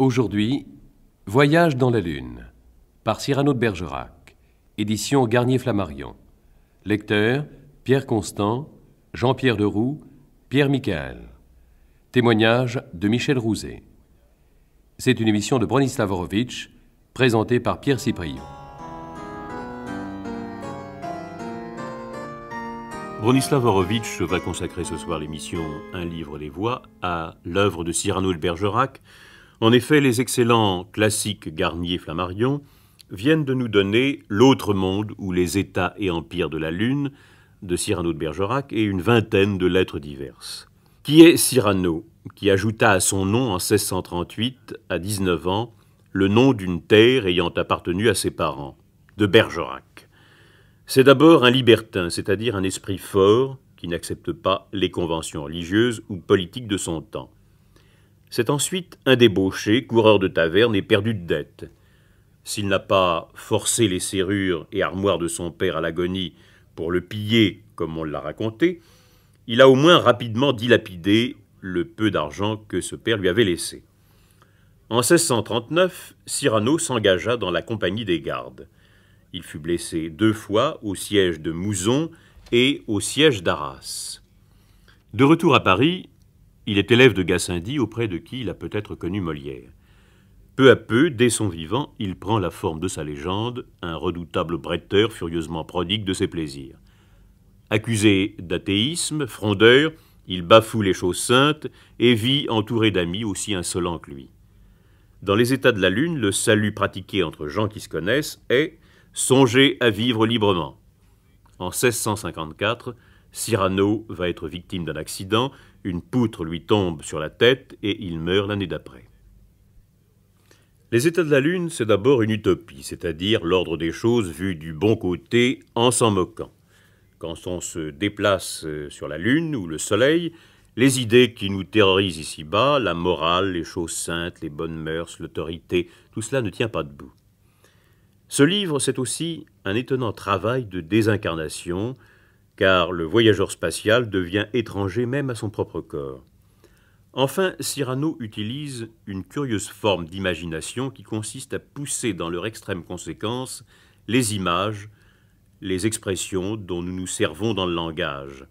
Aujourd'hui, Voyage dans la Lune, par Cyrano de Bergerac, édition Garnier-Flammarion. Lecteur, Pierre Constant, Jean-Pierre Deroux, Pierre Michael. Témoignage de Michel Rouzet. C'est une émission de Bronislav présentée par Pierre Cyprien. Bronislav Horowitz va consacrer ce soir l'émission Un livre les voix à l'œuvre de Cyrano de Bergerac, en effet, les excellents classiques Garnier-Flammarion viennent de nous donner L'autre monde ou les États et empires de la Lune de Cyrano de Bergerac et une vingtaine de lettres diverses. Qui est Cyrano, qui ajouta à son nom en 1638, à 19 ans, le nom d'une terre ayant appartenu à ses parents, de Bergerac. C'est d'abord un libertin, c'est-à-dire un esprit fort qui n'accepte pas les conventions religieuses ou politiques de son temps c'est ensuite un débauché, coureur de taverne et perdu de dettes. S'il n'a pas forcé les serrures et armoires de son père à l'agonie pour le piller, comme on l'a raconté, il a au moins rapidement dilapidé le peu d'argent que ce père lui avait laissé. En 1639, Cyrano s'engagea dans la compagnie des gardes. Il fut blessé deux fois au siège de Mouzon et au siège d'Arras. De retour à Paris, il est élève de Gassendi, auprès de qui il a peut-être connu Molière. Peu à peu, dès son vivant, il prend la forme de sa légende, un redoutable bretteur furieusement prodigue de ses plaisirs. Accusé d'athéisme, frondeur, il bafoue les choses saintes et vit entouré d'amis aussi insolents que lui. Dans les états de la Lune, le salut pratiqué entre gens qui se connaissent est Songer à vivre librement. En 1654, Cyrano va être victime d'un accident une poutre lui tombe sur la tête et il meurt l'année d'après. Les états de la Lune, c'est d'abord une utopie, c'est-à-dire l'ordre des choses vu du bon côté en s'en moquant. Quand on se déplace euh, sur la Lune ou le Soleil, les idées qui nous terrorisent ici-bas, la morale, les choses saintes, les bonnes mœurs, l'autorité, tout cela ne tient pas debout. Ce livre, c'est aussi un étonnant travail de désincarnation, car le voyageur spatial devient étranger même à son propre corps. Enfin, Cyrano utilise une curieuse forme d'imagination qui consiste à pousser dans leur extrême conséquence les images, les expressions dont nous nous servons dans le langage.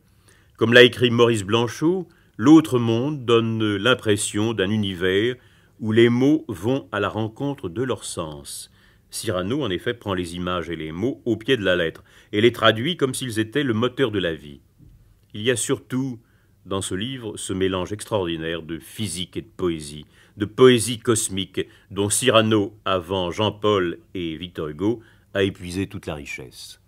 Comme l'a écrit Maurice Blanchot, l'autre monde donne l'impression d'un univers où les mots vont à la rencontre de leur sens. Cyrano, en effet, prend les images et les mots au pied de la lettre, et les traduit comme s'ils étaient le moteur de la vie. Il y a surtout, dans ce livre, ce mélange extraordinaire de physique et de poésie, de poésie cosmique, dont Cyrano, avant Jean-Paul et Victor Hugo, a épuisé toute la richesse.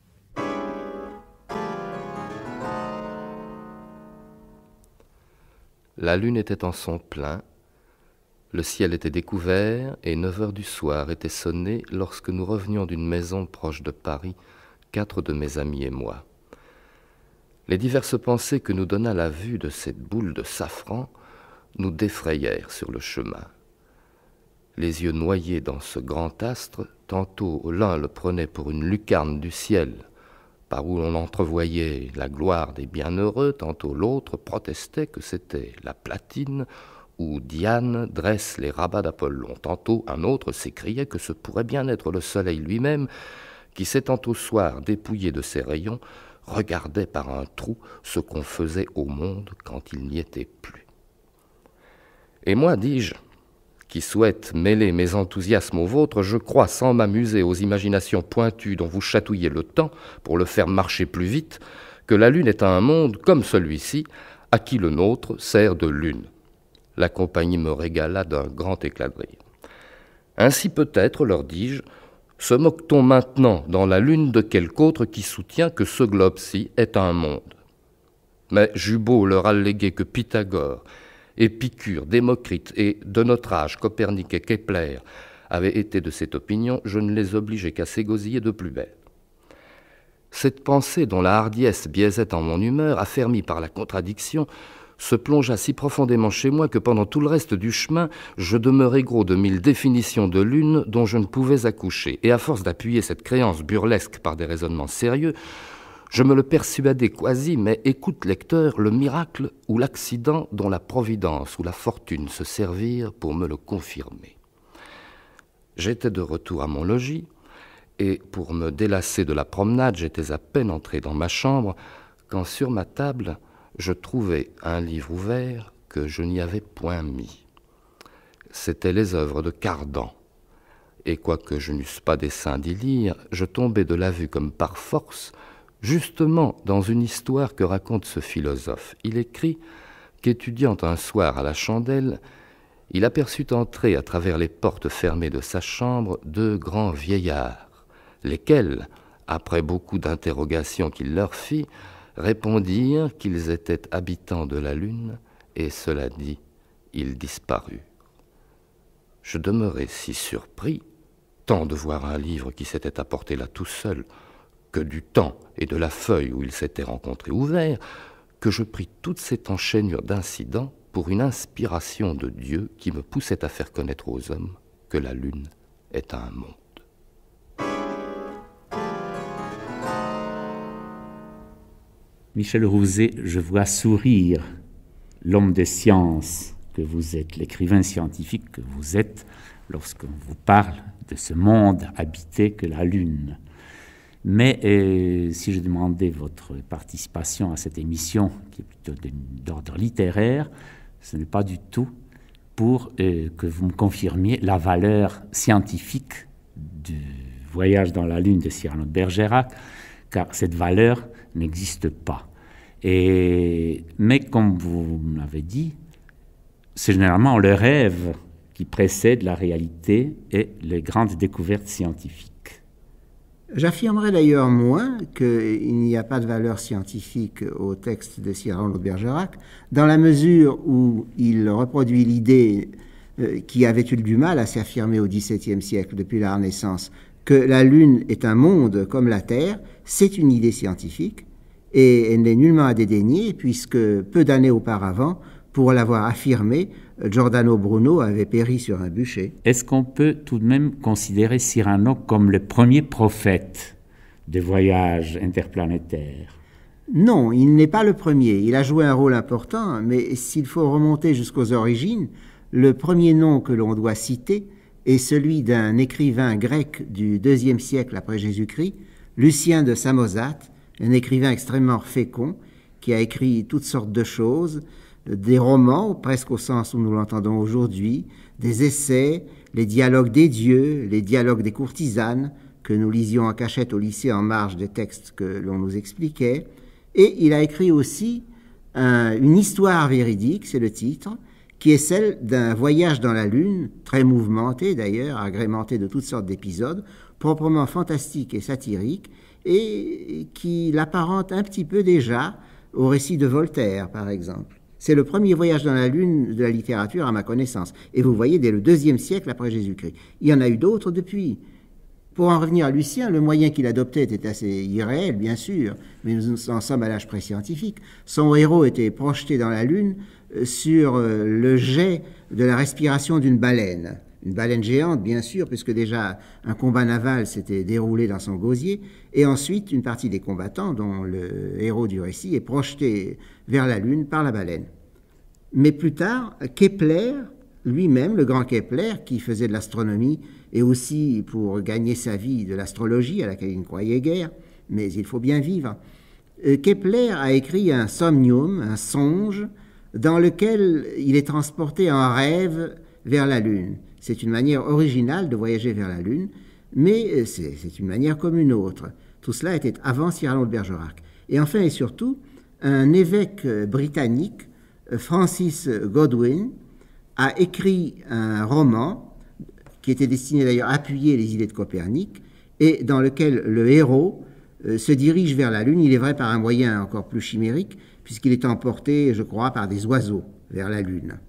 La lune était en son plein le ciel était découvert et neuf heures du soir étaient sonnées lorsque nous revenions d'une maison proche de Paris, quatre de mes amis et moi. Les diverses pensées que nous donna la vue de cette boule de safran nous défrayèrent sur le chemin. Les yeux noyés dans ce grand astre, tantôt l'un le prenait pour une lucarne du ciel, par où l'on entrevoyait la gloire des bienheureux, tantôt l'autre protestait que c'était la platine où Diane dresse les rabats d'Apollon. Tantôt un autre s'écriait que ce pourrait bien être le soleil lui-même qui, s'étant au soir dépouillé de ses rayons, regardait par un trou ce qu'on faisait au monde quand il n'y était plus. Et moi, dis-je, qui souhaite mêler mes enthousiasmes aux vôtres, je crois, sans m'amuser aux imaginations pointues dont vous chatouillez le temps pour le faire marcher plus vite, que la Lune est un monde comme celui-ci, à qui le nôtre sert de Lune. La compagnie me régala d'un grand éclat de rire. Ainsi peut-être, leur dis-je, se moque-t-on maintenant dans la lune de quelque autre qui soutient que ce globe-ci est un monde Mais j'eus leur alléguer que Pythagore, Épicure, Démocrite et, de notre âge, Copernic et Kepler avaient été de cette opinion, je ne les obligeais qu'à s'égosiller de plus belle. Cette pensée, dont la hardiesse biaisait en mon humeur, affermie par la contradiction, se plongea si profondément chez moi que pendant tout le reste du chemin, je demeurai gros de mille définitions de l'une dont je ne pouvais accoucher. Et à force d'appuyer cette créance burlesque par des raisonnements sérieux, je me le persuadais quasi, mais écoute lecteur, le miracle ou l'accident dont la providence ou la fortune se servirent pour me le confirmer. J'étais de retour à mon logis, et pour me délasser de la promenade, j'étais à peine entré dans ma chambre, quand sur ma table, je trouvai un livre ouvert que je n'y avais point mis. C'étaient les œuvres de Cardan. Et quoique je n'eusse pas dessein d'y lire, je tombai de la vue comme par force, justement dans une histoire que raconte ce philosophe. Il écrit qu'étudiant un soir à la chandelle, il aperçut entrer à travers les portes fermées de sa chambre deux grands vieillards, lesquels, après beaucoup d'interrogations qu'il leur fit, répondirent qu'ils étaient habitants de la lune, et cela dit, ils disparurent. Je demeurai si surpris, tant de voir un livre qui s'était apporté là tout seul, que du temps et de la feuille où ils s'étaient rencontrés ouverts, que je pris toute cette enchaînure d'incidents pour une inspiration de Dieu qui me poussait à faire connaître aux hommes que la lune est un monde. Michel Rouzet, je vois sourire l'homme des sciences que vous êtes, l'écrivain scientifique que vous êtes, lorsqu'on vous parle de ce monde habité que la Lune. Mais euh, si je demandais votre participation à cette émission, qui est plutôt d'ordre littéraire, ce n'est pas du tout pour euh, que vous me confirmiez la valeur scientifique du voyage dans la Lune de Cyrano de Bergerac, car cette valeur, n'existe pas. Et, mais comme vous l'avez dit, c'est généralement le rêve qui précède la réalité et les grandes découvertes scientifiques. J'affirmerai d'ailleurs, moins qu'il n'y a pas de valeur scientifique au texte de Cyrano de Bergerac, dans la mesure où il reproduit l'idée euh, qui avait eu du mal à s'affirmer au XVIIe siècle depuis la Renaissance que la Lune est un monde comme la Terre, c'est une idée scientifique et elle n'est nullement à dédaigner puisque peu d'années auparavant, pour l'avoir affirmé, Giordano Bruno avait péri sur un bûcher. Est-ce qu'on peut tout de même considérer Cyrano comme le premier prophète des voyages interplanétaires Non, il n'est pas le premier. Il a joué un rôle important, mais s'il faut remonter jusqu'aux origines, le premier nom que l'on doit citer, et celui d'un écrivain grec du deuxième siècle après Jésus-Christ, Lucien de Samosate, un écrivain extrêmement fécond qui a écrit toutes sortes de choses, des romans, presque au sens où nous l'entendons aujourd'hui, des essais, les dialogues des dieux, les dialogues des courtisanes, que nous lisions en cachette au lycée en marge des textes que l'on nous expliquait, et il a écrit aussi une histoire véridique, c'est le titre, qui est celle d'un voyage dans la Lune, très mouvementé d'ailleurs, agrémenté de toutes sortes d'épisodes, proprement fantastique et satirique, et qui l'apparente un petit peu déjà au récit de Voltaire, par exemple. C'est le premier voyage dans la Lune de la littérature à ma connaissance. Et vous voyez, dès le deuxième siècle après Jésus-Christ. Il y en a eu d'autres depuis. Pour en revenir à Lucien, le moyen qu'il adoptait était assez irréel, bien sûr, mais nous en sommes à l'âge pré-scientifique. Son héros était projeté dans la Lune sur euh, le jet de la respiration d'une baleine. Une baleine géante, bien sûr, puisque déjà un combat naval s'était déroulé dans son gosier, et ensuite une partie des combattants, dont le héros du récit, est projeté vers la Lune par la baleine. Mais plus tard, Kepler, lui-même, le grand Kepler, qui faisait de l'astronomie et aussi pour gagner sa vie de l'astrologie, à laquelle il ne croyait guère, mais il faut bien vivre, euh, Kepler a écrit un somnium, un songe, dans lequel il est transporté en rêve vers la Lune. C'est une manière originale de voyager vers la Lune, mais euh, c'est une manière comme une autre. Tout cela était avant Cyrano de Bergerac. Et enfin et surtout, un évêque euh, britannique, euh, Francis Godwin, a écrit un roman qui était destiné d'ailleurs à appuyer les idées de Copernic et dans lequel le héros se dirige vers la Lune, il est vrai par un moyen encore plus chimérique, puisqu'il est emporté, je crois, par des oiseaux vers la Lune.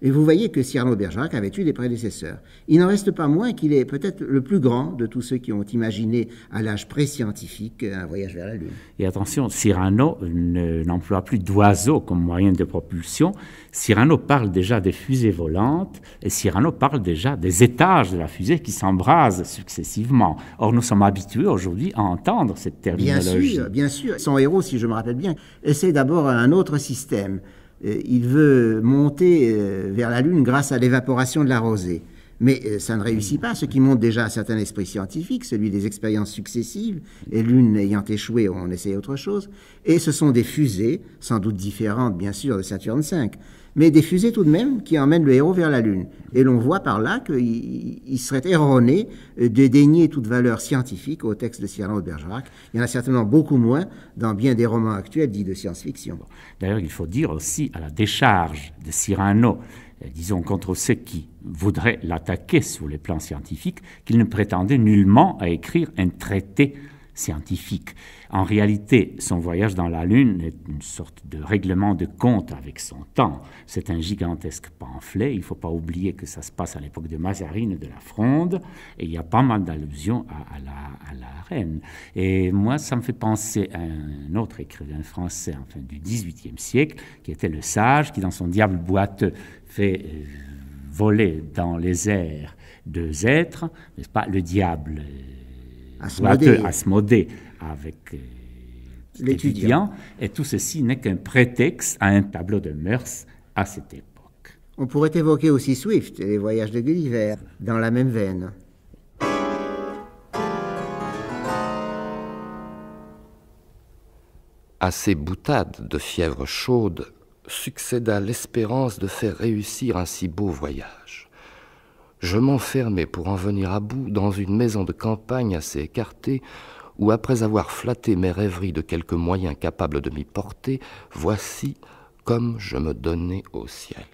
Et vous voyez que Cyrano Bergerac avait eu des prédécesseurs. Il n'en reste pas moins qu'il est peut-être le plus grand de tous ceux qui ont imaginé à l'âge pré-scientifique un voyage vers la Lune. Et attention, Cyrano n'emploie plus d'oiseaux comme moyen de propulsion. Cyrano parle déjà des fusées volantes et Cyrano parle déjà des étages de la fusée qui s'embrasent successivement. Or, nous sommes habitués aujourd'hui à entendre cette terminologie. Bien sûr, bien sûr. Son héros, si je me rappelle bien, essaie d'abord un autre système euh, il veut monter euh, vers la Lune grâce à l'évaporation de la rosée. Mais euh, ça ne réussit pas, ce qui montre déjà un certain esprit scientifique, celui des expériences successives, et l'une ayant échoué, on essaie autre chose. Et ce sont des fusées, sans doute différentes bien sûr de Saturne V, mais des fusées tout de même qui emmènent le héros vers la Lune. Et l'on voit par là qu'il serait erroné de dénier toute valeur scientifique au texte de Cyrano de Bergerac. Il y en a certainement beaucoup moins dans bien des romans actuels dits de science-fiction. D'ailleurs, il faut dire aussi à la décharge de Cyrano, euh, disons contre ceux qui voudraient l'attaquer sur les plans scientifiques, qu'il ne prétendait nullement à écrire un traité scientifique. En réalité, son voyage dans la Lune est une sorte de règlement de compte avec son temps. C'est un gigantesque pamphlet. Il ne faut pas oublier que ça se passe à l'époque de Mazarine et de la Fronde. Et il y a pas mal d'allusions à, la, reine. Et moi, ça me fait penser à un autre écrivain français enfin, du XVIIIe siècle, qui était le sage, qui dans son diable boiteux fait... Euh, voler dans les airs deux êtres, n'est-ce pas, le diable euh, Asmodée, avec euh, l'étudiant. Et tout ceci n'est qu'un prétexte à un tableau de mœurs à cette époque. On pourrait évoquer aussi Swift et les voyages de Gulliver dans la même veine. À ces boutades de fièvre chaude succéda l'espérance de faire réussir un si beau voyage je m'enfermais pour en venir à bout dans une maison de campagne assez écartée, où, après avoir flatté mes rêveries de quelques moyens capables de m'y porter, voici comme je me donnais au ciel.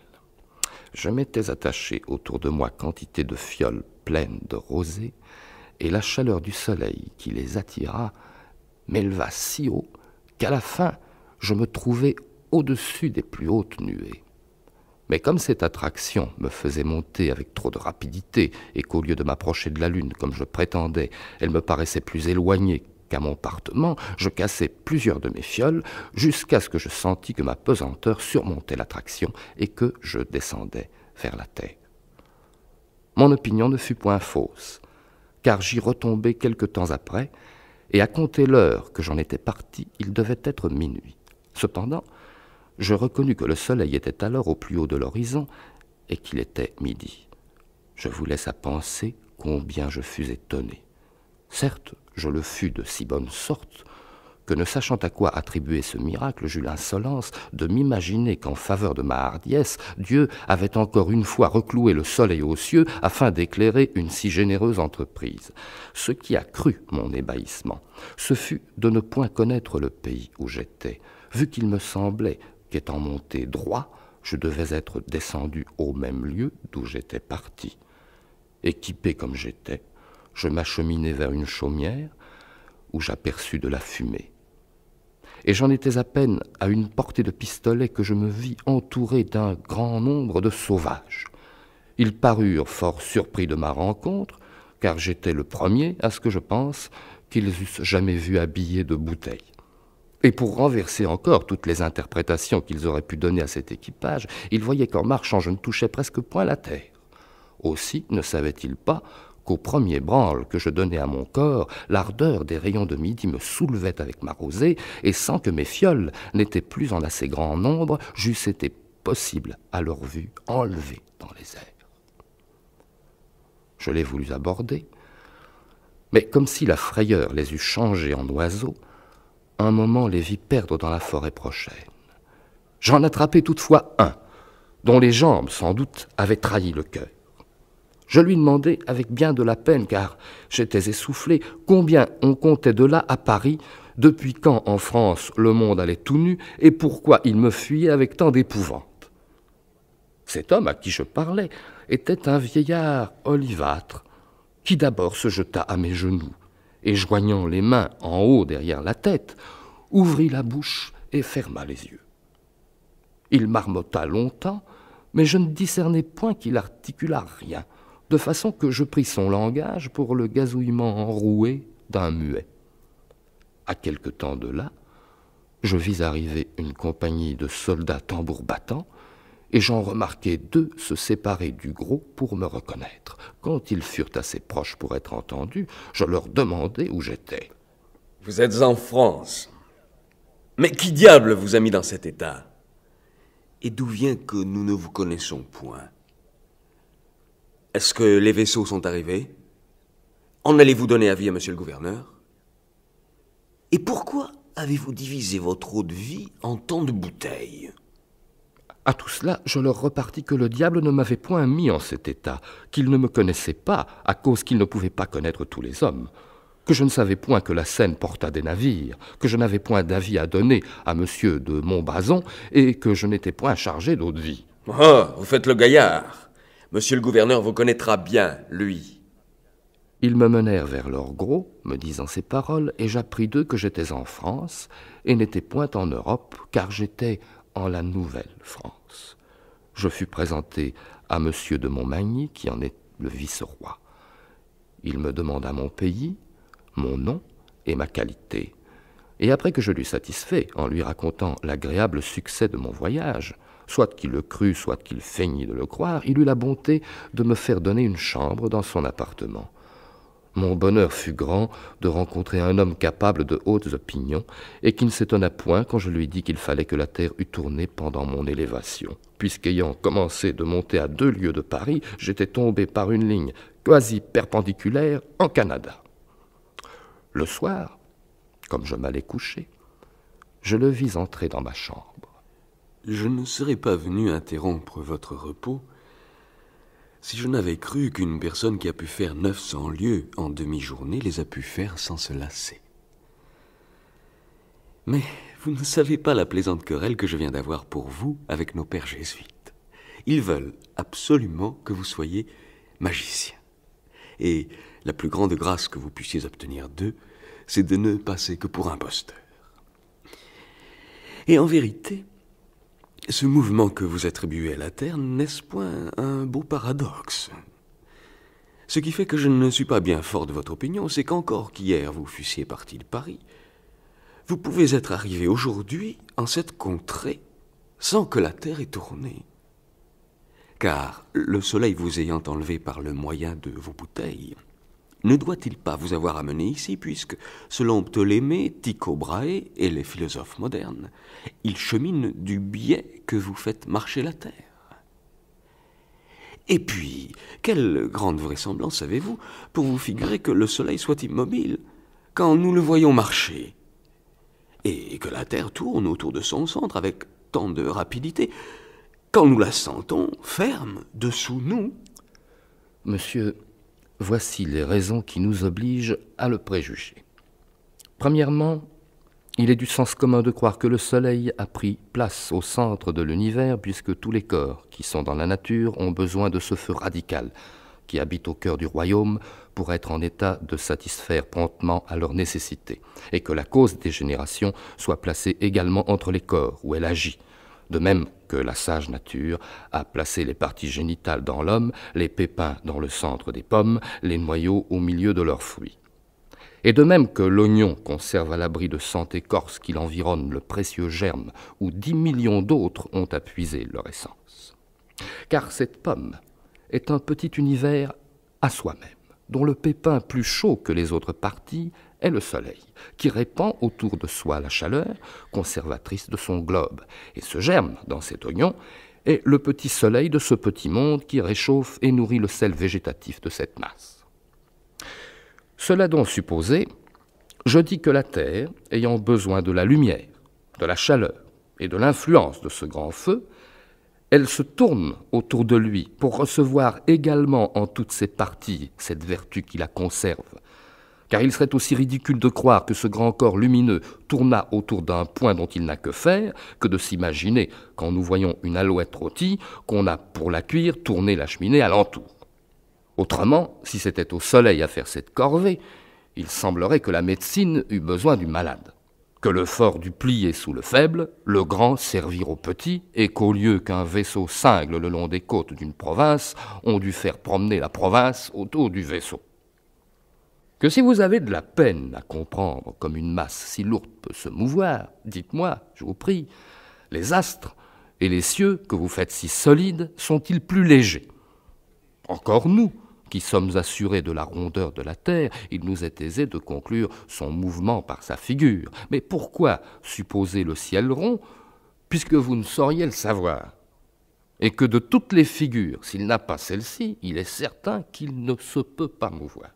Je m'étais attaché autour de moi quantité de fioles pleines de rosée, et la chaleur du soleil qui les attira m'éleva si haut qu'à la fin je me trouvais au-dessus des plus hautes nuées. Mais comme cette attraction me faisait monter avec trop de rapidité, et qu'au lieu de m'approcher de la Lune comme je prétendais, elle me paraissait plus éloignée qu'à mon partement, je cassai plusieurs de mes fioles, jusqu'à ce que je sentis que ma pesanteur surmontait l'attraction et que je descendais vers la Terre. Mon opinion ne fut point fausse, car j'y retombai quelque temps après, et à compter l'heure que j'en étais parti, il devait être minuit. Cependant, je reconnus que le soleil était alors au plus haut de l'horizon et qu'il était midi. Je vous laisse à penser combien je fus étonné. Certes, je le fus de si bonne sorte que ne sachant à quoi attribuer ce miracle, j'eus l'insolence de m'imaginer qu'en faveur de ma hardiesse, Dieu avait encore une fois recloué le soleil aux cieux afin d'éclairer une si généreuse entreprise. Ce qui cru mon ébahissement, ce fut de ne point connaître le pays où j'étais, vu qu'il me semblait étant monté droit, je devais être descendu au même lieu d'où j'étais parti. Équipé comme j'étais, je m'acheminai vers une chaumière où j'aperçus de la fumée. Et j'en étais à peine à une portée de pistolet que je me vis entouré d'un grand nombre de sauvages. Ils parurent fort surpris de ma rencontre, car j'étais le premier, à ce que je pense, qu'ils eussent jamais vu habillé de bouteilles. Et pour renverser encore toutes les interprétations qu'ils auraient pu donner à cet équipage, ils voyaient qu'en marchant je ne touchais presque point la terre. Aussi ne savait-il pas qu'au premier branle que je donnais à mon corps, l'ardeur des rayons de midi me soulevait avec ma rosée, et sans que mes fioles n'étaient plus en assez grand nombre, j'eusse été possible à leur vue enlevée dans les airs. Je l'ai voulu aborder, mais comme si la frayeur les eût changés en oiseaux, un moment les vit perdre dans la forêt prochaine. J'en attrapai toutefois un, dont les jambes, sans doute, avaient trahi le cœur. Je lui demandai avec bien de la peine, car j'étais essoufflé, combien on comptait de là à Paris, depuis quand en France le monde allait tout nu, et pourquoi il me fuyait avec tant d'épouvante. Cet homme à qui je parlais était un vieillard olivâtre, qui d'abord se jeta à mes genoux, et joignant les mains en haut derrière la tête, ouvrit la bouche et ferma les yeux. Il marmotta longtemps, mais je ne discernais point qu'il articulât rien, de façon que je pris son langage pour le gazouillement enroué d'un muet. À quelque temps de là, je vis arriver une compagnie de soldats tambour battants et j'en remarquai deux se séparer du gros pour me reconnaître. Quand ils furent assez proches pour être entendus, je leur demandai où j'étais. Vous êtes en France. Mais qui diable vous a mis dans cet état Et d'où vient que nous ne vous connaissons point Est-ce que les vaisseaux sont arrivés En allez-vous donner avis à monsieur le gouverneur Et pourquoi avez-vous divisé votre eau de vie en tant de bouteilles à tout cela, je leur repartis que le diable ne m'avait point mis en cet état, qu'il ne me connaissait pas à cause qu'il ne pouvait pas connaître tous les hommes, que je ne savais point que la Seine porta des navires, que je n'avais point d'avis à donner à monsieur de Montbazon et que je n'étais point chargé d'eau de vie. Oh, vous faites le gaillard. Monsieur le gouverneur vous connaîtra bien, lui. Ils me menèrent vers leur gros, me disant ces paroles, et j'appris d'eux que j'étais en France et n'étais point en Europe, car j'étais en la Nouvelle-France. Je fus présenté à M. de Montmagny, qui en est le vice-roi. Il me demanda mon pays, mon nom et ma qualité. Et après que je l'eus satisfait en lui racontant l'agréable succès de mon voyage, soit qu'il le crût, soit qu'il feignît de le croire, il eut la bonté de me faire donner une chambre dans son appartement. Mon bonheur fut grand de rencontrer un homme capable de hautes opinions et qui ne s'étonna point quand je lui dis qu'il fallait que la terre eût tourné pendant mon élévation, puisqu'ayant commencé de monter à deux lieues de Paris, j'étais tombé par une ligne quasi perpendiculaire en Canada. Le soir, comme je m'allais coucher, je le vis entrer dans ma chambre. Je ne serais pas venu interrompre votre repos si je n'avais cru qu'une personne qui a pu faire 900 lieues en demi-journée les a pu faire sans se lasser. Mais vous ne savez pas la plaisante querelle que je viens d'avoir pour vous avec nos pères jésuites. Ils veulent absolument que vous soyez magicien. Et la plus grande grâce que vous puissiez obtenir d'eux, c'est de ne passer que pour imposteur. Et en vérité, ce mouvement que vous attribuez à la Terre, n'est-ce point un beau paradoxe Ce qui fait que je ne suis pas bien fort de votre opinion, c'est qu'encore qu'hier vous fussiez parti de Paris, vous pouvez être arrivé aujourd'hui en cette contrée sans que la Terre ait tourné. Car le soleil vous ayant enlevé par le moyen de vos bouteilles, ne doit-il pas vous avoir amené ici, puisque, selon Ptolémée, Tycho Brahe et les philosophes modernes, il chemine du biais que vous faites marcher la terre Et puis, quelle grande vraisemblance avez-vous pour vous figurer que le soleil soit immobile quand nous le voyons marcher et que la Terre tourne autour de son centre avec tant de rapidité, quand nous la sentons ferme dessous nous. Monsieur, voici les raisons qui nous obligent à le préjuger. Premièrement, il est du sens commun de croire que le Soleil a pris place au centre de l'univers puisque tous les corps qui sont dans la nature ont besoin de ce feu radical qui habite au cœur du royaume pour être en état de satisfaire promptement à leurs nécessités, et que la cause des générations soit placée également entre les corps où elle agit, de même que la sage nature a placé les parties génitales dans l'homme, les pépins dans le centre des pommes, les noyaux au milieu de leurs fruits. Et de même que l'oignon conserve à l'abri de cent écorces qui l'environnent le précieux germe où dix millions d'autres ont appuisé leur essence. Car cette pomme est un petit univers à soi-même, dont le pépin plus chaud que les autres parties est le Soleil, qui répand autour de soi la chaleur, conservatrice de son globe. Et ce germe, dans cet oignon, est le petit Soleil de ce petit monde qui réchauffe et nourrit le sel végétatif de cette masse. Cela donc supposé, je dis que la Terre, ayant besoin de la lumière, de la chaleur et de l'influence de ce grand feu, elle se tourne autour de lui pour recevoir également en toutes ses parties cette vertu qui la conserve, car il serait aussi ridicule de croire que ce grand corps lumineux tourna autour d'un point dont il n'a que faire, que de s'imaginer, quand nous voyons une alouette rôtie, qu'on a pour la cuire tourné la cheminée alentour. Autrement, si c'était au soleil à faire cette corvée, il semblerait que la médecine eût besoin du malade, que le fort du plier sous le faible, le grand servir au petit, et qu'au lieu qu'un vaisseau cingle le long des côtes d'une province, on dû faire promener la province autour du vaisseau que si vous avez de la peine à comprendre comme une masse si lourde peut se mouvoir, dites-moi, je vous prie, les astres et les cieux que vous faites si solides sont-ils plus légers Encore nous, qui sommes assurés de la rondeur de la Terre, il nous est aisé de conclure son mouvement par sa figure. Mais pourquoi supposer le ciel rond, puisque vous ne sauriez le savoir Et que de toutes les figures, s'il n'a pas celle-ci, il est certain qu'il ne se peut pas mouvoir.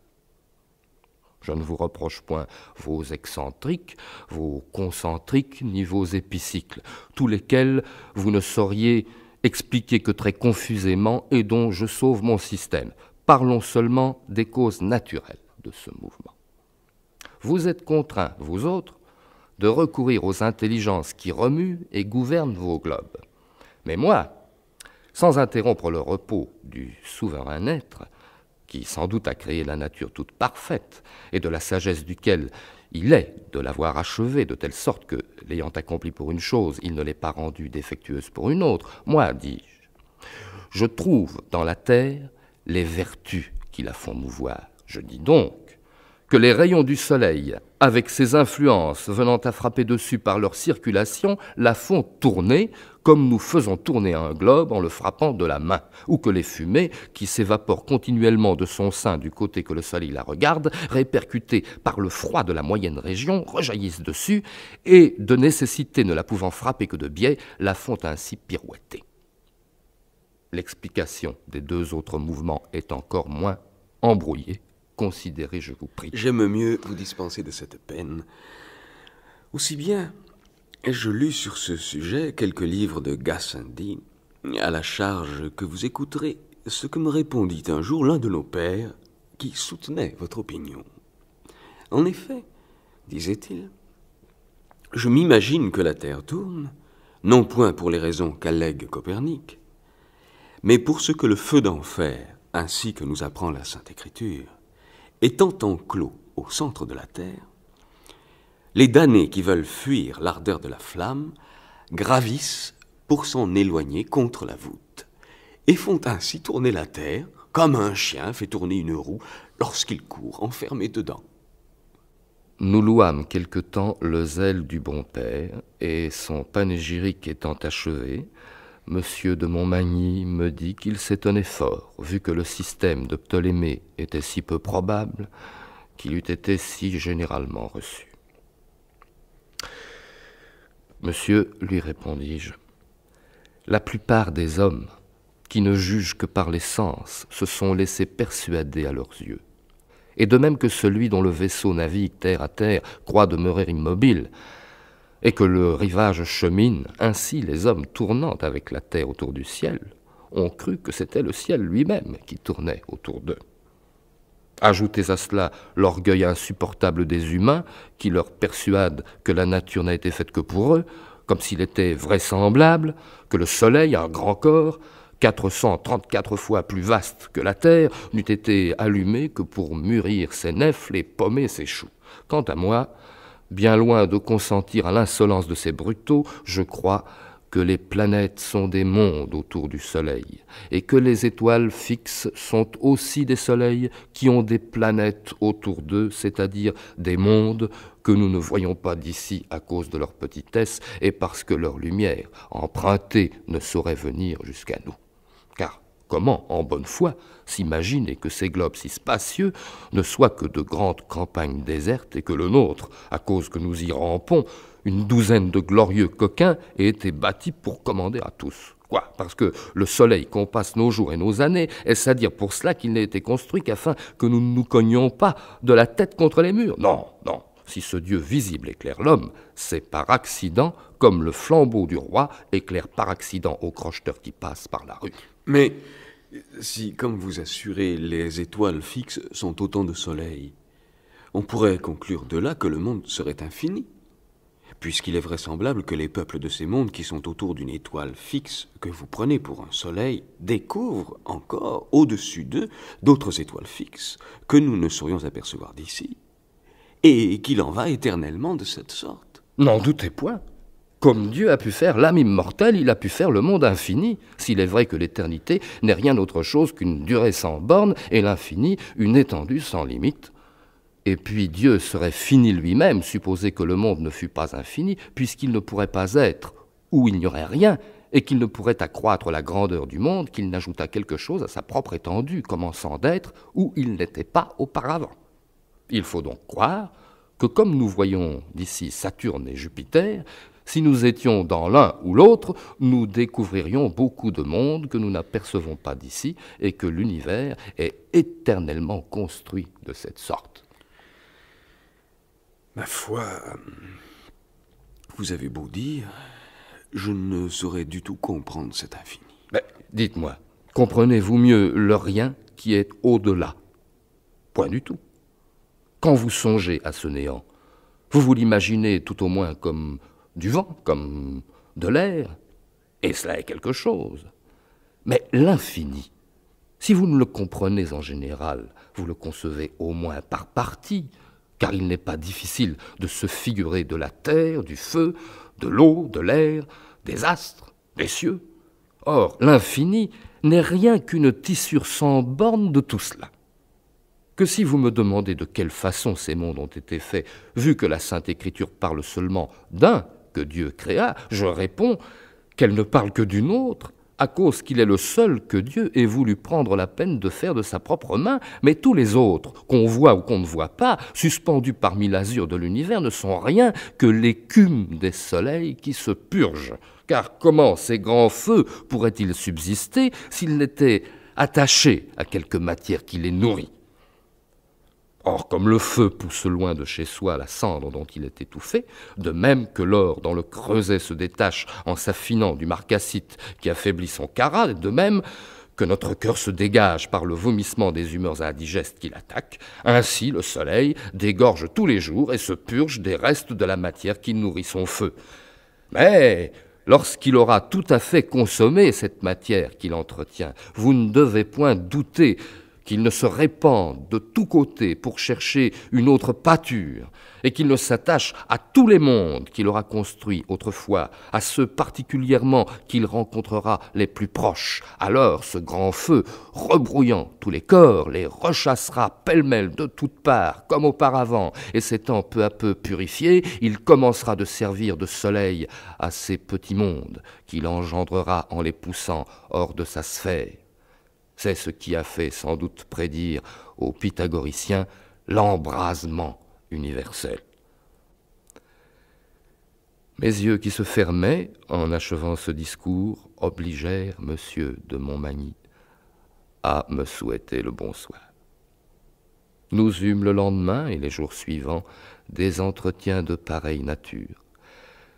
Je ne vous reproche point vos excentriques, vos concentriques, ni vos épicycles, tous lesquels vous ne sauriez expliquer que très confusément et dont je sauve mon système. Parlons seulement des causes naturelles de ce mouvement. Vous êtes contraints, vous autres, de recourir aux intelligences qui remuent et gouvernent vos globes. Mais moi, sans interrompre le repos du souverain être, qui sans doute a créé la nature toute parfaite, et de la sagesse duquel il est de l'avoir achevée, de telle sorte que, l'ayant accomplie pour une chose, il ne l'est pas rendue défectueuse pour une autre, moi, dis-je, je trouve dans la terre les vertus qui la font mouvoir. Je dis donc que les rayons du soleil, avec ses influences venant à frapper dessus par leur circulation, la font tourner comme nous faisons tourner un globe en le frappant de la main, ou que les fumées, qui s'évaporent continuellement de son sein du côté que le soleil la regarde, répercutées par le froid de la moyenne région, rejaillissent dessus, et, de nécessité ne la pouvant frapper que de biais, la font ainsi pirouetter. L'explication des deux autres mouvements est encore moins embrouillée Considérez, je vous prie. J'aime mieux vous dispenser de cette peine. Aussi bien, je lus sur ce sujet quelques livres de Gassendi, à la charge que vous écouterez ce que me répondit un jour l'un de nos pères qui soutenait votre opinion. En effet, disait-il, je m'imagine que la Terre tourne, non point pour les raisons qu'allègue Copernic, mais pour ce que le feu d'enfer, ainsi que nous apprend la Sainte Écriture, Étant enclos au centre de la Terre, les damnés qui veulent fuir l'ardeur de la flamme gravissent pour s'en éloigner contre la voûte, et font ainsi tourner la Terre comme un chien fait tourner une roue lorsqu'il court enfermé dedans. Nous louâmes quelque temps le zèle du bon père, et son panégyrique étant achevé, Monsieur de Montmagny me dit qu'il s'étonnait fort, vu que le système de Ptolémée était si peu probable, qu'il eût été si généralement reçu. Monsieur, lui répondis-je, la plupart des hommes qui ne jugent que par les sens se sont laissés persuader à leurs yeux. Et de même que celui dont le vaisseau navigue terre à terre croit demeurer immobile, et que le rivage chemine, ainsi les hommes tournant avec la terre autour du ciel ont cru que c'était le ciel lui-même qui tournait autour d'eux. Ajoutez à cela l'orgueil insupportable des humains qui leur persuadent que la nature n'a été faite que pour eux, comme s'il était vraisemblable que le Soleil, un grand corps, 434 fois plus vaste que la Terre, n'eût été allumé que pour mûrir ses nefs et paumer ses choux. Quant à moi, Bien loin de consentir à l'insolence de ces brutaux, je crois que les planètes sont des mondes autour du Soleil, et que les étoiles fixes sont aussi des soleils qui ont des planètes autour d'eux, c'est-à-dire des mondes que nous ne voyons pas d'ici à cause de leur petitesse et parce que leur lumière empruntée ne saurait venir jusqu'à nous. Comment, en bonne foi, s'imaginer que ces globes si spacieux ne soient que de grandes campagnes désertes et que le nôtre, à cause que nous y rampons, une douzaine de glorieux coquins ait été bâti pour commander à tous Quoi Parce que le soleil qu'on passe nos jours et nos années, est-ce à dire pour cela qu'il n'ait été construit qu'afin que nous ne nous cognions pas de la tête contre les murs Non, non. Si ce Dieu visible éclaire l'homme, c'est par accident, comme le flambeau du roi éclaire par accident au crocheteur qui passe par la rue. Mais si, comme vous assurez, les étoiles fixes sont autant de soleils, on pourrait conclure de là que le monde serait infini, puisqu'il est vraisemblable que les peuples de ces mondes qui sont autour d'une étoile fixe que vous prenez pour un soleil découvrent encore au-dessus d'eux d'autres étoiles fixes que nous ne saurions apercevoir d'ici, et qu'il en va éternellement de cette sorte. N'en doutez point comme Dieu a pu faire l'âme immortelle, il a pu faire le monde infini, s'il est vrai que l'éternité n'est rien autre chose qu'une durée sans borne et l'infini une étendue sans limite. Et puis Dieu serait fini lui-même, supposé que le monde ne fût pas infini, puisqu'il ne pourrait pas être, où il n'y aurait rien, et qu'il ne pourrait accroître la grandeur du monde qu'il n'ajoutât quelque chose à sa propre étendue, commençant d'être où il n'était pas auparavant. Il faut donc croire que comme nous voyons d'ici Saturne et Jupiter, si nous étions dans l'un ou l'autre, nous découvririons beaucoup de mondes que nous n'apercevons pas d'ici et que l'univers est éternellement construit de cette sorte. Ma foi, vous avez beau dire, je ne saurais du tout comprendre cet infini. dites-moi, comprenez-vous mieux le rien qui est au-delà Point du tout. Quand vous songez à ce néant, vous vous l'imaginez tout au moins comme du vent, comme de l'air, et cela est quelque chose. Mais l'infini, si vous ne le comprenez en général, vous le concevez au moins par partie, car il n'est pas difficile de se figurer de la terre, du feu, de l'eau, de l'air, des astres, des cieux. Or, l'infini n'est rien qu'une tissure sans borne de tout cela. Que si vous me demandez de quelle façon ces mondes ont été faits, vu que la Sainte Écriture parle seulement d'un Dieu créa Je réponds qu'elle ne parle que d'une autre, à cause qu'il est le seul que Dieu ait voulu prendre la peine de faire de sa propre main, mais tous les autres, qu'on voit ou qu'on ne voit pas, suspendus parmi l'azur de l'univers, ne sont rien que l'écume des soleils qui se purgent. Car comment ces grands feux pourraient-ils subsister s'ils n'étaient attachés à quelque matière qui les nourrit Or, comme le feu pousse loin de chez soi la cendre dont il est étouffé, de même que l'or dans le creuset se détache en s'affinant du marcassite qui affaiblit son carat, de même que notre cœur se dégage par le vomissement des humeurs indigestes qui l'attaquent, ainsi le soleil dégorge tous les jours et se purge des restes de la matière qui nourrit son feu. Mais lorsqu'il aura tout à fait consommé cette matière qu'il entretient, vous ne devez point douter qu'il ne se répande de tous côtés pour chercher une autre pâture, et qu'il ne s'attache à tous les mondes qu'il aura construits autrefois, à ceux particulièrement qu'il rencontrera les plus proches. Alors ce grand feu, rebrouillant tous les corps, les rechassera pêle-mêle de toutes parts, comme auparavant, et s'étant peu à peu purifié, il commencera de servir de soleil à ces petits mondes qu'il engendrera en les poussant hors de sa sphère. C'est ce qui a fait sans doute prédire aux pythagoriciens l'embrasement universel. Mes yeux qui se fermaient en achevant ce discours obligèrent M. de Montmagny à me souhaiter le bonsoir. Nous eûmes le lendemain et les jours suivants des entretiens de pareille nature.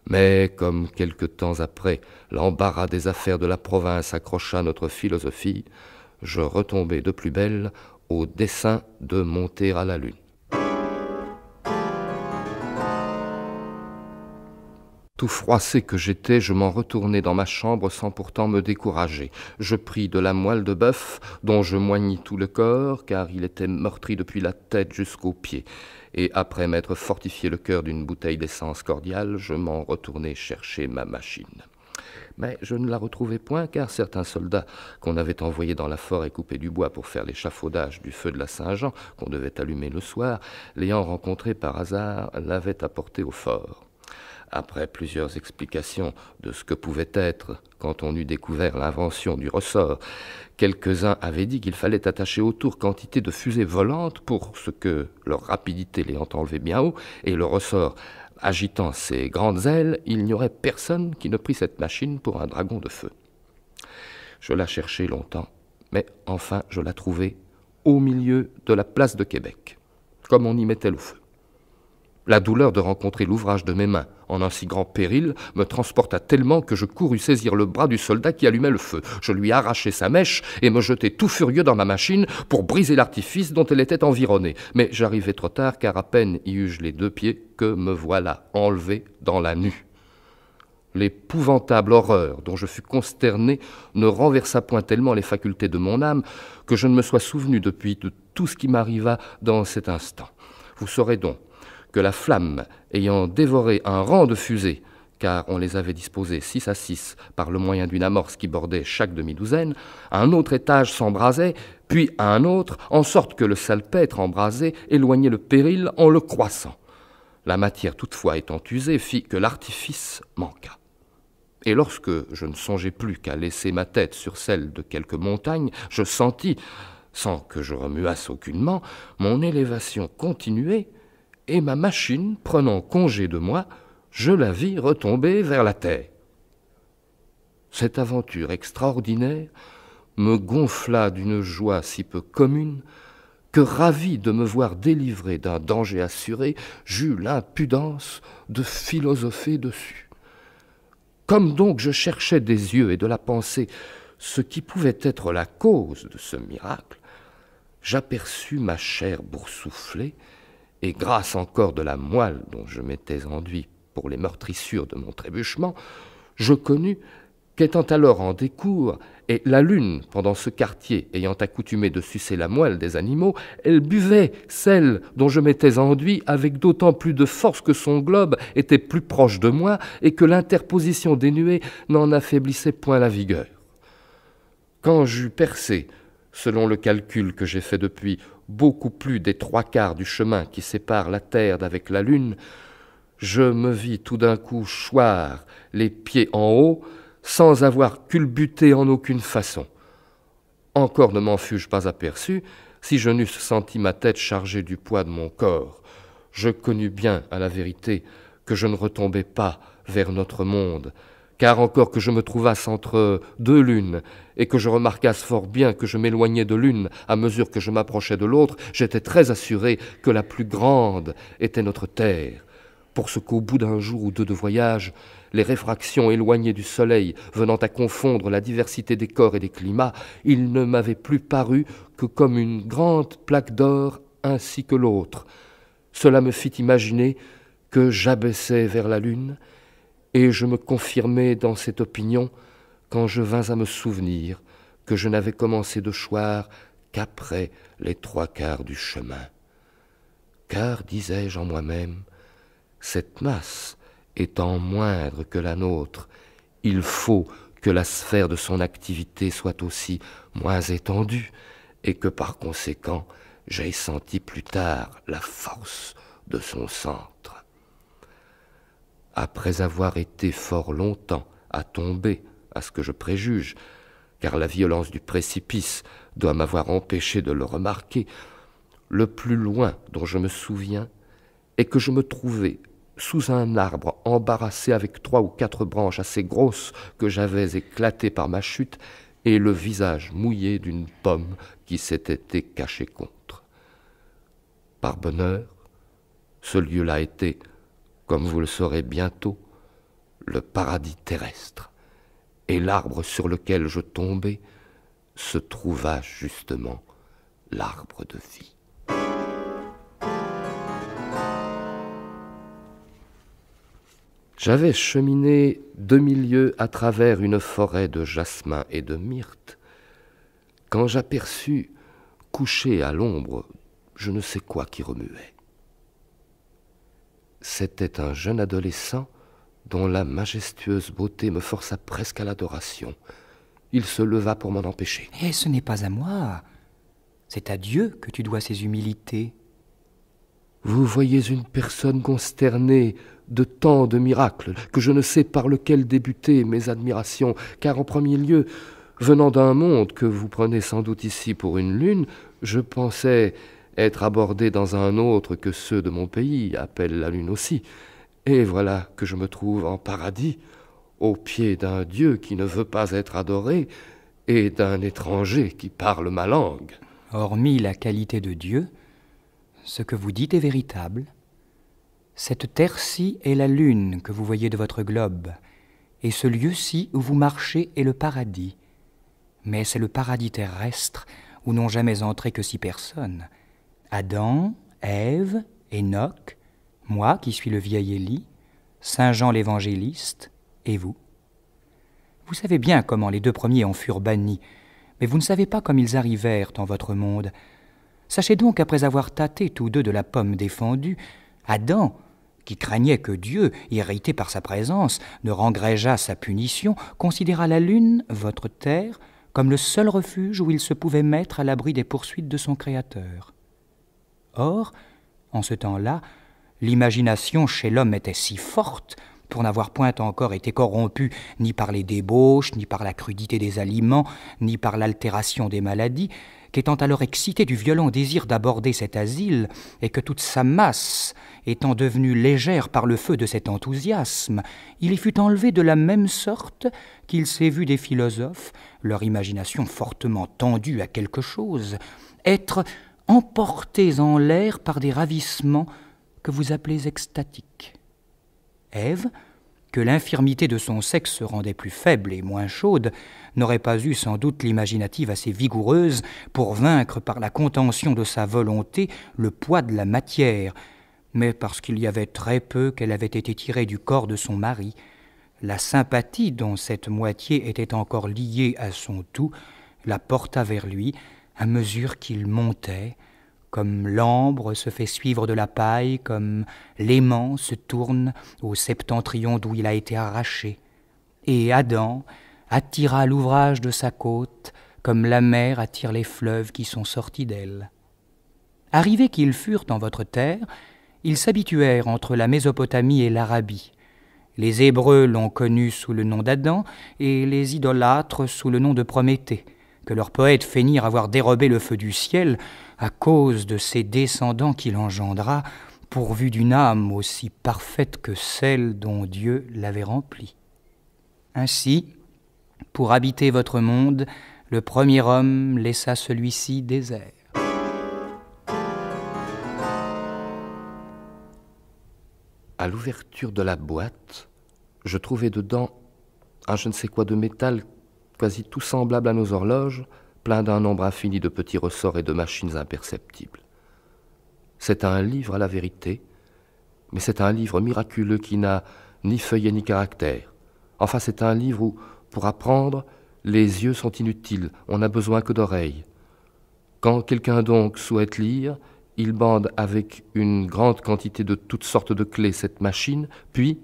Mais comme quelque temps après l'embarras des affaires de la province accrocha notre philosophie, je retombai de plus belle au dessein de monter à la lune. Tout froissé que j'étais, je m'en retournai dans ma chambre sans pourtant me décourager. Je pris de la moelle de bœuf, dont je moignis tout le corps, car il était meurtri depuis la tête jusqu'aux pieds. Et après m'être fortifié le cœur d'une bouteille d'essence cordiale, je m'en retournai chercher ma machine mais je ne la retrouvais point car certains soldats qu'on avait envoyés dans la forêt couper du bois pour faire l'échafaudage du feu de la Saint-Jean qu'on devait allumer le soir, l'ayant rencontrée par hasard, l'avaient apportée au fort. Après plusieurs explications de ce que pouvait être, quand on eut découvert l'invention du ressort, quelques-uns avaient dit qu'il fallait attacher autour quantité de fusées volantes pour ce que leur rapidité l'ayant enlevé bien haut, et le ressort agitant ses grandes ailes, il n'y aurait personne qui ne prit cette machine pour un dragon de feu. Je la cherchais longtemps, mais enfin je la trouvais au milieu de la place de Québec, comme on y mettait le feu. La douleur de rencontrer l'ouvrage de mes mains en un si grand péril me transporta tellement que je courus saisir le bras du soldat qui allumait le feu. Je lui arrachai sa mèche et me jetai tout furieux dans ma machine pour briser l'artifice dont elle était environnée. Mais j'arrivai trop tard car à peine y eus-je les deux pieds que me voilà enlevé dans la nue. L'épouvantable horreur dont je fus consterné ne renversa point tellement les facultés de mon âme que je ne me sois souvenu depuis de tout ce qui m'arriva dans cet instant. Vous saurez donc que la flamme, ayant dévoré un rang de fusées, car on les avait disposées six à six par le moyen d'une amorce qui bordait chaque demi-douzaine, un autre étage s'embrasait, puis un autre, en sorte que le salpêtre embrasé éloignait le péril en le croissant. La matière toutefois étant usée fit que l'artifice manqua. Et lorsque je ne songeais plus qu'à laisser ma tête sur celle de quelques montagnes, je sentis, sans que je remuasse aucunement, mon élévation continuer et ma machine, prenant congé de moi, je la vis retomber vers la terre. Cette aventure extraordinaire me gonfla d'une joie si peu commune que, ravi de me voir délivré d'un danger assuré, j'eus l'impudence de philosopher dessus. Comme donc je cherchais des yeux et de la pensée ce qui pouvait être la cause de ce miracle, j'aperçus ma chair boursouflée et grâce encore de la moelle dont je m'étais enduit pour les meurtrissures de mon trébuchement, je connus qu'étant alors en décours, et la lune, pendant ce quartier, ayant accoutumé de sucer la moelle des animaux, elle buvait celle dont je m'étais enduit avec d'autant plus de force que son globe était plus proche de moi et que l'interposition des nuées n'en affaiblissait point la vigueur. Quand j'eus percé selon le calcul que j'ai fait depuis, beaucoup plus des trois quarts du chemin qui sépare la Terre d'avec la Lune, je me vis tout d'un coup choir les pieds en haut, sans avoir culbuté en aucune façon. Encore ne m'en fus-je pas aperçu si je n'eusse senti ma tête chargée du poids de mon corps. Je connus bien, à la vérité, que je ne retombais pas vers notre monde, car encore que je me trouvasse entre deux lunes, et que je remarquasse fort bien que je m'éloignais de l'une à mesure que je m'approchais de l'autre, j'étais très assuré que la plus grande était notre Terre, pour ce qu'au bout d'un jour ou deux de voyage, les réfractions éloignées du Soleil venant à confondre la diversité des corps et des climats, il ne m'avait plus paru que comme une grande plaque d'or ainsi que l'autre. Cela me fit imaginer que j'abaissais vers la Lune, et je me confirmai dans cette opinion quand je vins à me souvenir que je n'avais commencé de choir qu'après les trois quarts du chemin. Car, disais-je en moi-même, cette masse étant moindre que la nôtre, il faut que la sphère de son activité soit aussi moins étendue, et que par conséquent j'aie senti plus tard la force de son centre après avoir été fort longtemps à tomber, à ce que je préjuge, car la violence du précipice doit m'avoir empêché de le remarquer, le plus loin dont je me souviens est que je me trouvais sous un arbre embarrassé avec trois ou quatre branches assez grosses que j'avais éclatées par ma chute et le visage mouillé d'une pomme qui s'était cachée contre. Par bonheur, ce lieu-là était comme vous le saurez bientôt, le paradis terrestre, et l'arbre sur lequel je tombais se trouva justement l'arbre de vie. J'avais cheminé deux milieux à travers une forêt de jasmin et de myrte, quand j'aperçus, couché à l'ombre, je ne sais quoi qui remuait. C'était un jeune adolescent dont la majestueuse beauté me força presque à l'adoration. Il se leva pour m'en empêcher. Eh, ce n'est pas à moi. C'est à Dieu que tu dois ces humilités. Vous voyez une personne consternée de tant de miracles que je ne sais par lequel débuter mes admirations, car en premier lieu, venant d'un monde que vous prenez sans doute ici pour une lune, je pensais être abordé dans un autre que ceux de mon pays, appelle la lune aussi, et voilà que je me trouve en paradis, au pied d'un Dieu qui ne veut pas être adoré, et d'un étranger qui parle ma langue. Hormis la qualité de Dieu, ce que vous dites est véritable. Cette terre-ci est la lune que vous voyez de votre globe, et ce lieu-ci où vous marchez est le paradis. Mais c'est le paradis terrestre où n'ont jamais entré que six personnes, Adam, Ève, Enoch, moi qui suis le vieil Élie, Saint Jean l'évangéliste, et vous. Vous savez bien comment les deux premiers en furent bannis, mais vous ne savez pas comme ils arrivèrent en votre monde. Sachez donc, après avoir tâté tous deux de la pomme défendue, Adam, qui craignait que Dieu, irrité par sa présence, ne rengrégeât sa punition, considéra la lune, votre terre, comme le seul refuge où il se pouvait mettre à l'abri des poursuites de son Créateur. Or, en ce temps-là, l'imagination chez l'homme était si forte pour n'avoir point encore été corrompue ni par les débauches, ni par la crudité des aliments, ni par l'altération des maladies, qu'étant alors excité du violent désir d'aborder cet asile, et que toute sa masse étant devenue légère par le feu de cet enthousiasme, il y fut enlevé de la même sorte qu'il s'est vu des philosophes, leur imagination fortement tendue à quelque chose, être emportés en l'air par des ravissements que vous appelez extatiques. Ève, que l'infirmité de son sexe rendait plus faible et moins chaude, n'aurait pas eu sans doute l'imaginative assez vigoureuse pour vaincre par la contention de sa volonté le poids de la matière, mais parce qu'il y avait très peu qu'elle avait été tirée du corps de son mari, la sympathie dont cette moitié était encore liée à son tout la porta vers lui, à mesure qu'il montait, comme l'ambre se fait suivre de la paille, comme l'aimant se tourne au septentrion d'où il a été arraché. Et Adam attira l'ouvrage de sa côte, comme la mer attire les fleuves qui sont sortis d'elle. Arrivés qu'ils furent en votre terre, ils s'habituèrent entre la Mésopotamie et l'Arabie. Les Hébreux l'ont connu sous le nom d'Adam et les idolâtres sous le nom de Prométhée que leurs poètes avoir dérobé le feu du ciel à cause de ses descendants qu'il engendra, pourvus d'une âme aussi parfaite que celle dont Dieu l'avait rempli. Ainsi, pour habiter votre monde, le premier homme laissa celui-ci désert. À l'ouverture de la boîte, je trouvais dedans un je ne sais quoi de métal quasi tout semblable à nos horloges, plein d'un nombre infini de petits ressorts et de machines imperceptibles. C'est un livre à la vérité, mais c'est un livre miraculeux qui n'a ni feuillet ni caractère. Enfin, c'est un livre où, pour apprendre, les yeux sont inutiles, on n'a besoin que d'oreilles. Quand quelqu'un donc souhaite lire, il bande avec une grande quantité de toutes sortes de clés cette machine, puis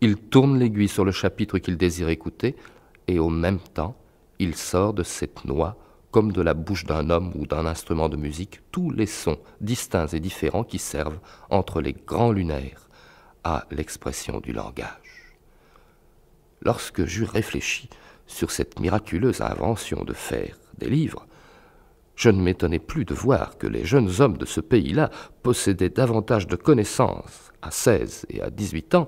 il tourne l'aiguille sur le chapitre qu'il désire écouter, et au même temps, il sort de cette noix, comme de la bouche d'un homme ou d'un instrument de musique, tous les sons distincts et différents qui servent, entre les grands lunaires, à l'expression du langage. Lorsque j'eus réfléchi sur cette miraculeuse invention de faire des livres, je ne m'étonnais plus de voir que les jeunes hommes de ce pays-là possédaient davantage de connaissances à 16 et à 18 ans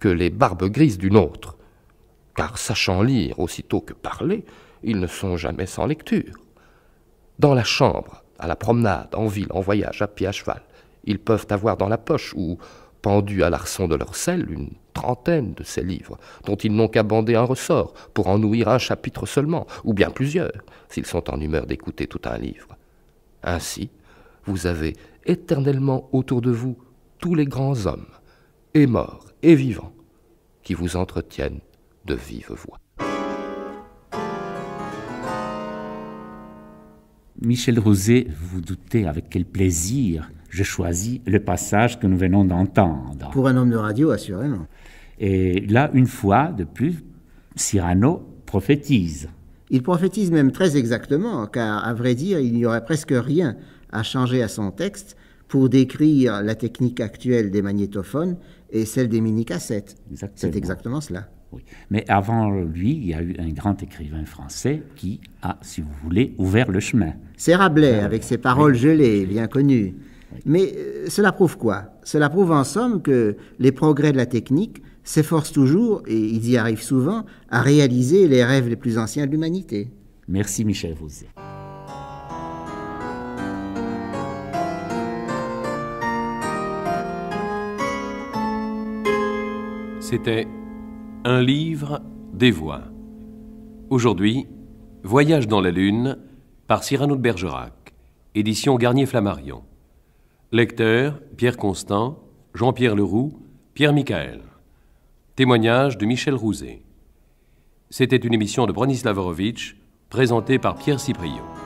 que les barbes grises d'une autre car sachant lire aussitôt que parler, ils ne sont jamais sans lecture. Dans la chambre, à la promenade, en ville, en voyage, à pied, à cheval, ils peuvent avoir dans la poche ou pendu à l'arçon de leur selle une trentaine de ces livres, dont ils n'ont qu'à bander un ressort pour en ouïr un chapitre seulement, ou bien plusieurs, s'ils sont en humeur d'écouter tout un livre. Ainsi, vous avez éternellement autour de vous tous les grands hommes, et morts et vivants, qui vous entretiennent de vive voix. Michel vous vous doutez avec quel plaisir je choisis le passage que nous venons d'entendre. Pour un homme de radio, assurément. Et là, une fois de plus, Cyrano prophétise. Il prophétise même très exactement, car à vrai dire, il n'y aurait presque rien à changer à son texte pour décrire la technique actuelle des magnétophones et celle des mini-cassettes. C'est exactement cela. Mais avant lui, il y a eu un grand écrivain français qui a, si vous voulez, ouvert le chemin. C'est Rabelais, euh, avec ses paroles gelées, bien connues. Mais euh, cela prouve quoi Cela prouve en somme que les progrès de la technique s'efforcent toujours, et ils y arrivent souvent, à réaliser les rêves les plus anciens de l'humanité. Merci Michel Rosé. C'était un livre des voix. Aujourd'hui, Voyage dans la Lune par Cyrano de Bergerac, édition Garnier-Flammarion. Lecteur Pierre Constant, Jean-Pierre Leroux, Pierre Michael. Témoignage de Michel Rouzet. C'était une émission de Bronislav Horowitz, présentée par Pierre Cipriot.